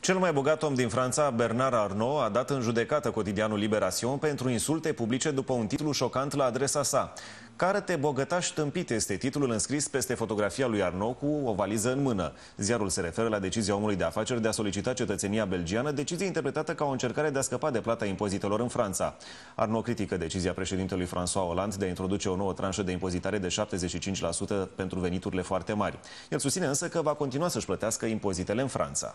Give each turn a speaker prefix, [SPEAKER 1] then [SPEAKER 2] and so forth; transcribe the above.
[SPEAKER 1] Cel mai bogat om din Franța, Bernard Arnault, a dat în judecată cotidianul Liberation pentru insulte publice după un titlu șocant la adresa sa. Care-te bogătaș tâmpit este titlul înscris peste fotografia lui Arnault cu o valiză în mână. Ziarul se referă la decizia omului de afaceri de a solicita cetățenia belgiană, decizie interpretată ca o încercare de a scăpa de plata impozitelor în Franța. Arnault critică decizia președintelui François Hollande de a introduce o nouă tranșă de impozitare de 75% pentru veniturile foarte mari. El susține însă că va continua să-și plătească impozitele în Franța.